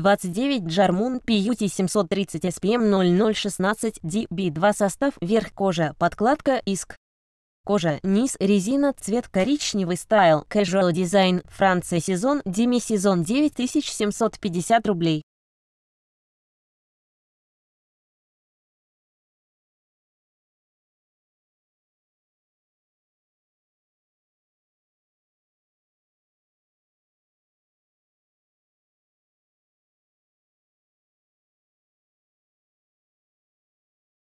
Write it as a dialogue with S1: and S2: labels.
S1: 29 Джармун PUT 730 SPM 0016 DB2 состав верх кожа, подкладка иск. Кожа, низ, резина, цвет коричневый стайл, casual дизайн, Франция сезон, деми сезон 9750
S2: рублей.